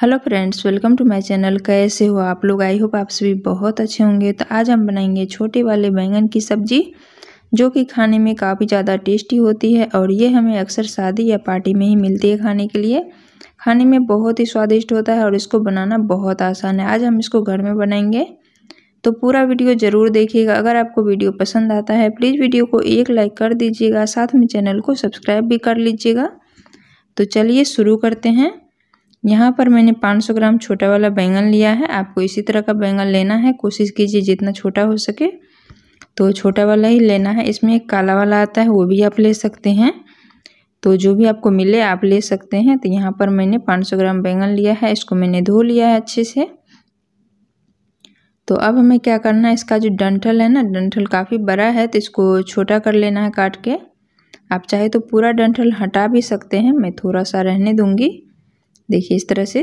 hello friends welcome to my channel कैसे हो आप लोग आई होप आप सभी बहुत अच्छे होंगे तो आज हम बनाएंगे छोटे वाले बैंगन की सब्जी जो कि खाने में काफ़ी ज़्यादा टेस्टी होती है और ये हमें अक्सर शादी या पार्टी में ही मिलती है खाने के लिए खाने में बहुत ही स्वादिष्ट होता है और इसको बनाना बहुत आसान है आज हम इसको घर में बनाएंगे तो पूरा वीडियो ज़रूर देखिएगा अगर आपको वीडियो पसंद आता है प्लीज़ वीडियो को एक लाइक कर दीजिएगा साथ में चैनल को सब्सक्राइब भी कर लीजिएगा तो चलिए शुरू करते हैं यहाँ पर मैंने 500 ग्राम छोटा वाला बैंगन लिया है आपको इसी तरह का बैंगन लेना है कोशिश कीजिए जितना छोटा हो सके तो छोटा वाला ही लेना है इसमें एक काला वाला आता है वो भी आप ले सकते हैं तो जो भी आपको मिले आप ले सकते हैं तो यहाँ पर मैंने 500 ग्राम बैंगन लिया है इसको मैंने धो लिया है अच्छे से तो अब हमें क्या करना है इसका जो डंठल है ना डंठल काफ़ी बड़ा है तो इसको छोटा कर लेना है काट के आप चाहे तो पूरा डंठल हटा भी सकते हैं मैं थोड़ा सा रहने दूँगी देखिए इस तरह से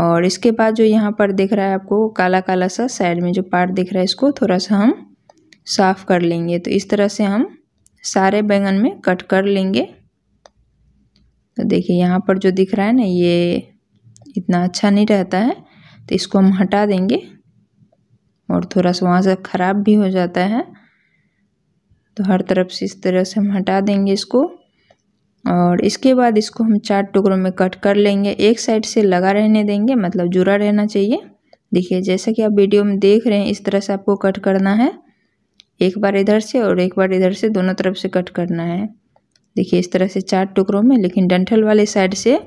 और इसके बाद जो यहाँ पर दिख रहा है आपको काला काला सा साइड में जो पार्ट दिख रहा है इसको थोड़ा सा हम साफ़ कर लेंगे तो इस तरह से हम सारे बैंगन में कट कर लेंगे तो देखिए यहाँ पर जो दिख रहा है ना ये इतना अच्छा नहीं रहता है तो इसको हम हटा देंगे और थोड़ा सा वहाँ से ख़राब भी हो जाता है तो हर तरफ से इस तरह से हम हटा देंगे इसको और इसके बाद इसको हम चार टुकड़ों में कट कर लेंगे एक साइड से लगा रहने देंगे मतलब जुड़ा रहना चाहिए देखिए जैसा कि आप वीडियो में देख रहे हैं इस तरह से आपको कट करना है एक बार इधर से और एक बार इधर से दोनों तरफ से कट करना है देखिए इस तरह से चार टुकड़ों में लेकिन डंठल वाले साइड से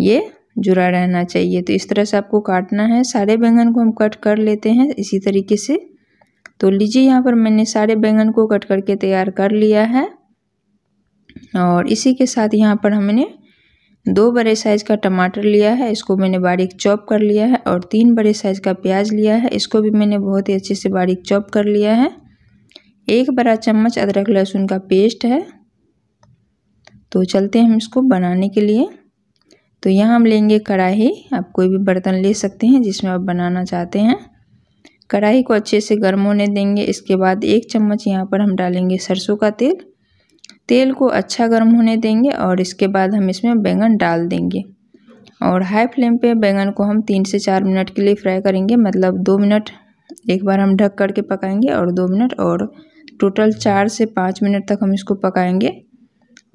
ये जुड़ा रहना चाहिए तो इस तरह से आपको काटना है सारे बैंगन को हम कट कर लेते हैं इसी तरीके से तो लीजिए यहाँ पर मैंने सारे बैंगन को कट करके तैयार कर लिया है और इसी के साथ यहाँ पर हमने दो बड़े साइज़ का टमाटर लिया है इसको मैंने बारीक चॉप कर लिया है और तीन बड़े साइज़ का प्याज लिया है इसको भी मैंने बहुत ही अच्छे से बारीक चॉप कर लिया है एक बड़ा चम्मच अदरक लहसुन का पेस्ट है तो चलते हैं हम इसको बनाने के लिए तो यहाँ हम लेंगे कढ़ाई आप कोई भी बर्तन ले सकते हैं जिसमें आप बनाना चाहते हैं कढ़ाई को अच्छे से गर्म होने देंगे इसके बाद एक चम्मच यहाँ पर हम डालेंगे सरसों का तेल तेल को अच्छा गर्म होने देंगे और इसके बाद हम इसमें बैंगन डाल देंगे और हाई फ्लेम पे बैंगन को हम तीन से चार मिनट के लिए फ्राई करेंगे मतलब दो मिनट एक बार हम ढक करके पकाएंगे और दो मिनट और टोटल चार से पाँच मिनट तक हम इसको पकाएंगे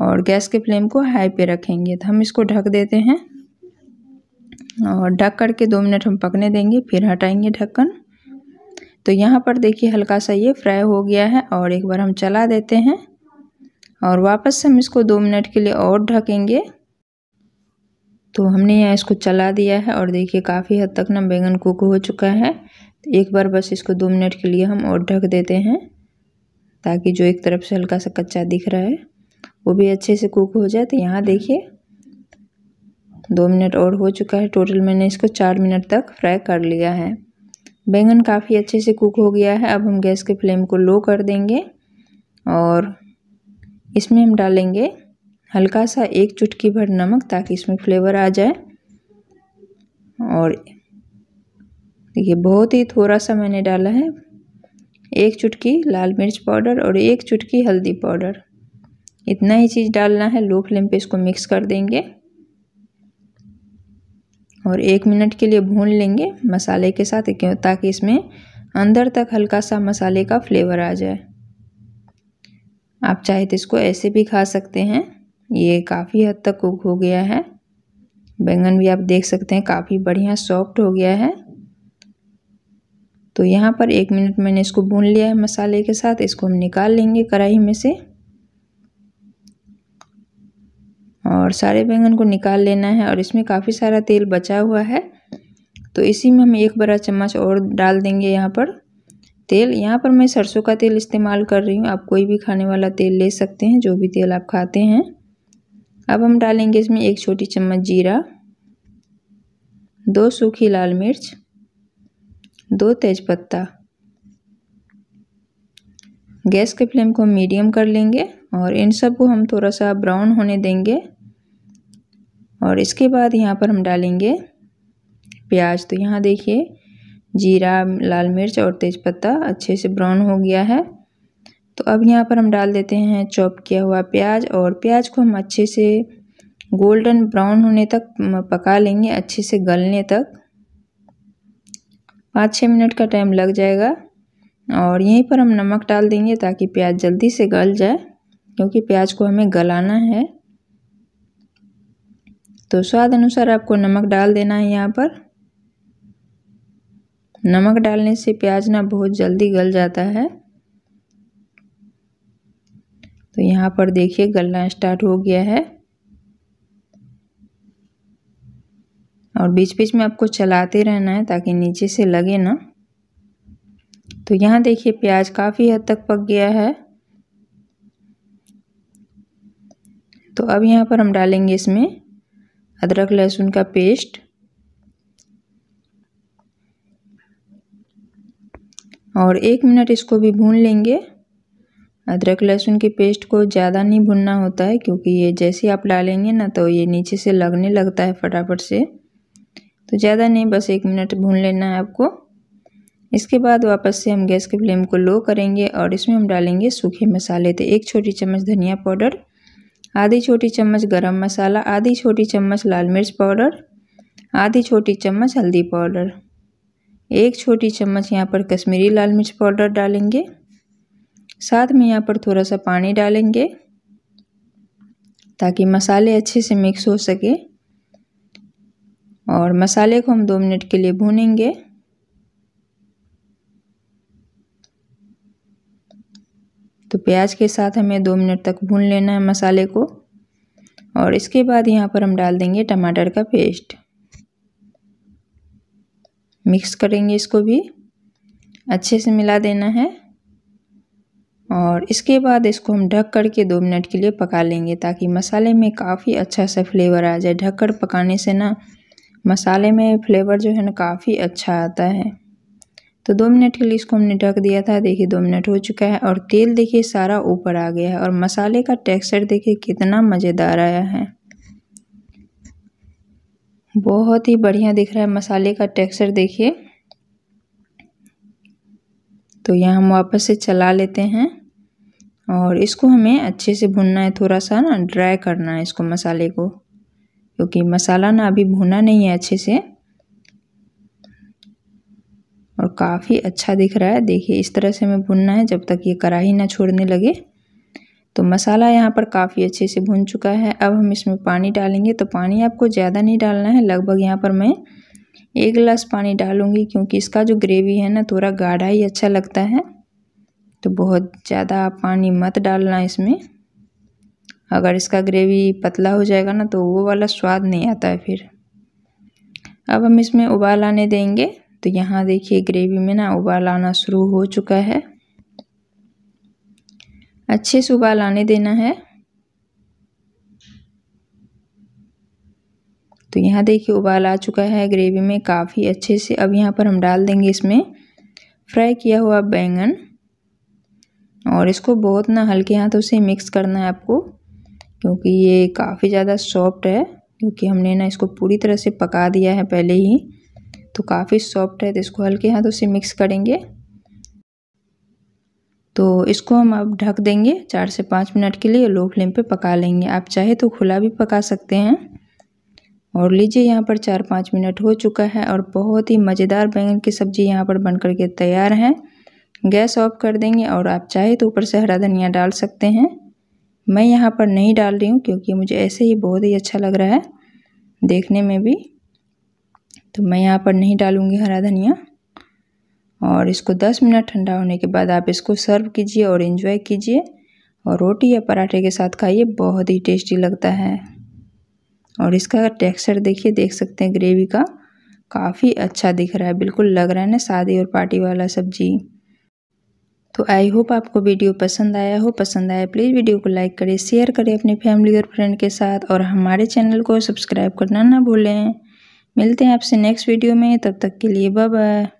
और गैस के फ्लेम को हाई पे रखेंगे तो हम इसको ढक देते हैं और ढक करके दो मिनट हम पकने देंगे फिर हटाएंगे ढक्कन तो यहाँ पर देखिए हल्का सा ये फ्राई हो गया है और एक बार हम चला देते हैं और वापस हम इसको दो मिनट के लिए और ढकेंगे तो हमने यहाँ इसको चला दिया है और देखिए काफ़ी हद तक ना बैंगन कुक हो चुका है तो एक बार बस इसको दो मिनट के लिए हम और ढक देते हैं ताकि जो एक तरफ से हल्का सा कच्चा दिख रहा है वो भी अच्छे से कुक हो जाए तो यहाँ देखिए दो मिनट और हो चुका है टोटल मैंने इसको चार मिनट तक फ्राई कर लिया है बैंगन काफ़ी अच्छे से कुक हो गया है अब हम गैस के फ्लेम को लो कर देंगे और इसमें हम डालेंगे हल्का सा एक चुटकी भर नमक ताकि इसमें फ्लेवर आ जाए और देखिए बहुत ही थोड़ा सा मैंने डाला है एक चुटकी लाल मिर्च पाउडर और एक चुटकी हल्दी पाउडर इतना ही चीज़ डालना है लो फ्लेम पे इसको मिक्स कर देंगे और एक मिनट के लिए भून लेंगे मसाले के साथ क्यों ताकि इसमें अंदर तक हल्का सा मसाले का फ्लेवर आ जाए आप चाहे तो इसको ऐसे भी खा सकते हैं ये काफ़ी हद तक कुक हो गया है बैंगन भी आप देख सकते हैं काफ़ी बढ़िया सॉफ्ट हो गया है तो यहाँ पर एक मिनट मैंने इसको भून लिया है मसाले के साथ इसको हम निकाल लेंगे कढ़ाई में से और सारे बैंगन को निकाल लेना है और इसमें काफ़ी सारा तेल बचा हुआ है तो इसी में हम एक बड़ा चम्मच और डाल देंगे यहाँ पर तेल यहाँ पर मैं सरसों का तेल इस्तेमाल कर रही हूँ आप कोई भी खाने वाला तेल ले सकते हैं जो भी तेल आप खाते हैं अब हम डालेंगे इसमें एक छोटी चम्मच जीरा दो सूखी लाल मिर्च दो तेज़पत्ता गैस के फ्लेम को मीडियम कर लेंगे और इन सब को हम थोड़ा सा ब्राउन होने देंगे और इसके बाद यहाँ पर हम डालेंगे प्याज तो यहाँ देखिए जीरा लाल मिर्च और तेज़पत्ता अच्छे से ब्राउन हो गया है तो अब यहाँ पर हम डाल देते हैं चॉप किया हुआ प्याज और प्याज को हम अच्छे से गोल्डन ब्राउन होने तक पका लेंगे अच्छे से गलने तक पाँच छः मिनट का टाइम लग जाएगा और यहीं पर हम नमक डाल देंगे ताकि प्याज जल्दी से गल जाए क्योंकि प्याज को हमें गलाना है तो स्वाद अनुसार आपको नमक डाल देना है यहाँ पर नमक डालने से प्याज ना बहुत जल्दी गल जाता है तो यहाँ पर देखिए गलना स्टार्ट हो गया है और बीच बीच में आपको चलाते रहना है ताकि नीचे से लगे ना तो यहाँ देखिए प्याज काफ़ी हद तक पक गया है तो अब यहाँ पर हम डालेंगे इसमें अदरक लहसुन का पेस्ट और एक मिनट इसको भी भून लेंगे अदरक लहसुन की पेस्ट को ज़्यादा नहीं भुनना होता है क्योंकि ये जैसे आप डालेंगे ना तो ये नीचे से लगने लगता है फटाफट से तो ज़्यादा नहीं बस एक मिनट भून लेना है आपको इसके बाद वापस से हम गैस के फ्लेम को लो करेंगे और इसमें हम डालेंगे सूखे मसाले तो एक छोटी चम्मच धनिया पाउडर आधी छोटी चम्मच गरम मसाला आधी छोटी चम्मच लाल मिर्च पाउडर आधी छोटी चम्मच हल्दी पाउडर एक छोटी चम्मच यहाँ पर कश्मीरी लाल मिर्च पाउडर डालेंगे साथ में यहाँ पर थोड़ा सा पानी डालेंगे ताकि मसाले अच्छे से मिक्स हो सके और मसाले को हम दो मिनट के लिए भूनेंगे तो प्याज के साथ हमें दो मिनट तक भून लेना है मसाले को और इसके बाद यहाँ पर हम डाल देंगे टमाटर का पेस्ट मिक्स करेंगे इसको भी अच्छे से मिला देना है और इसके बाद इसको हम ढक कर के दो मिनट के लिए पका लेंगे ताकि मसाले में काफ़ी अच्छा सा फ्लेवर आ जाए ढक कर पकाने से ना मसाले में फ्लेवर जो है ना काफ़ी अच्छा आता है तो दो मिनट के लिए इसको हमने ढक दिया था देखिए दो मिनट हो चुका है और तेल देखिए सारा ऊपर आ गया है और मसाले का टेक्सचर देखिए कितना मज़ेदार आया है बहुत ही बढ़िया दिख रहा है मसाले का टेक्सचर देखिए तो यह हम वापस से चला लेते हैं और इसको हमें अच्छे से भुनना है थोड़ा सा ना ड्राई करना है इसको मसाले को क्योंकि मसाला ना अभी भुना नहीं है अच्छे से और काफ़ी अच्छा दिख रहा है देखिए इस तरह से हमें भुनना है जब तक ये कढ़ाई ना छोड़ने लगे तो मसाला यहाँ पर काफ़ी अच्छे से भुन चुका है अब हम इसमें पानी डालेंगे तो पानी आपको ज़्यादा नहीं डालना है लगभग यहाँ पर मैं एक गिलास पानी डालूँगी क्योंकि इसका जो ग्रेवी है ना थोड़ा गाढ़ा ही अच्छा लगता है तो बहुत ज़्यादा आप पानी मत डालना इसमें अगर इसका ग्रेवी पतला हो जाएगा ना तो वो वाला स्वाद नहीं आता है फिर अब हम इसमें उबाल आने देंगे तो यहाँ देखिए ग्रेवी में ना उबाल आना शुरू हो चुका है अच्छे से उबाल आने देना है तो यहाँ देखिए उबाल आ चुका है ग्रेवी में काफ़ी अच्छे से अब यहाँ पर हम डाल देंगे इसमें फ्राई किया हुआ बैंगन और इसको बहुत ना हल्के हाथों से मिक्स करना है आपको क्योंकि ये काफ़ी ज़्यादा सॉफ्ट है क्योंकि हमने ना इसको पूरी तरह से पका दिया है पहले ही तो काफ़ी सॉफ्ट है तो इसको हल्के हाथों से मिक्स करेंगे तो इसको हम अब ढक देंगे चार से पाँच मिनट के लिए लो फ्लेम पे पका लेंगे आप चाहे तो खुला भी पका सकते हैं और लीजिए यहाँ पर चार पाँच मिनट हो चुका है और बहुत ही मज़ेदार बैंगन की सब्ज़ी यहाँ पर बन कर के तैयार है गैस ऑफ कर देंगे और आप चाहे तो ऊपर से हरा धनिया डाल सकते हैं मैं यहाँ पर नहीं डाल रही हूँ क्योंकि मुझे ऐसे ही बहुत ही अच्छा लग रहा है देखने में भी तो मैं यहाँ पर नहीं डालूँगी हरा धनिया और इसको 10 मिनट ठंडा होने के बाद आप इसको सर्व कीजिए और इन्जॉय कीजिए और रोटी या पराठे के साथ खाइए बहुत ही टेस्टी लगता है और इसका टेक्सचर देखिए देख सकते हैं ग्रेवी का काफ़ी अच्छा दिख रहा है बिल्कुल लग रहा है ना शादी और पार्टी वाला सब्जी तो आई होप आपको वीडियो पसंद आया हो पसंद आया प्लीज़ वीडियो को लाइक करें शेयर करें अपने फैमिली और फ्रेंड के साथ और हमारे चैनल को सब्सक्राइब करना ना भूलें मिलते हैं आपसे नेक्स्ट वीडियो में तब तक के लिए बाय